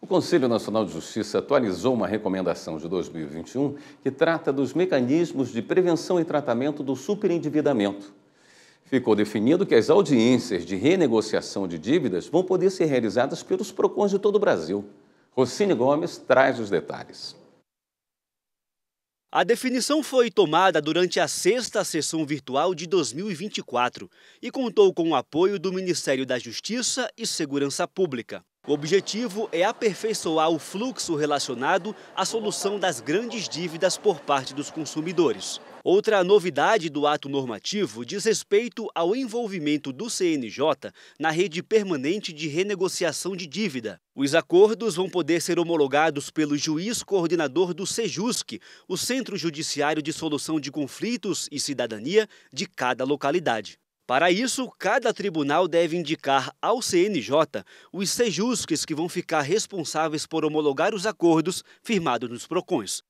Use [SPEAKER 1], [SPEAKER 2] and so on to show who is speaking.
[SPEAKER 1] O Conselho Nacional de Justiça atualizou uma recomendação de 2021 que trata dos mecanismos de prevenção e tratamento do superendividamento. Ficou definido que as audiências de renegociação de dívidas vão poder ser realizadas pelos PROCONs de todo o Brasil. Rocine Gomes traz os detalhes.
[SPEAKER 2] A definição foi tomada durante a sexta sessão virtual de 2024 e contou com o apoio do Ministério da Justiça e Segurança Pública. O objetivo é aperfeiçoar o fluxo relacionado à solução das grandes dívidas por parte dos consumidores. Outra novidade do ato normativo diz respeito ao envolvimento do CNJ na rede permanente de renegociação de dívida. Os acordos vão poder ser homologados pelo juiz coordenador do SEJUSC, o Centro Judiciário de Solução de Conflitos e Cidadania de cada localidade. Para isso, cada tribunal deve indicar ao CNJ os sejusques que vão ficar responsáveis por homologar os acordos firmados nos PROCONs.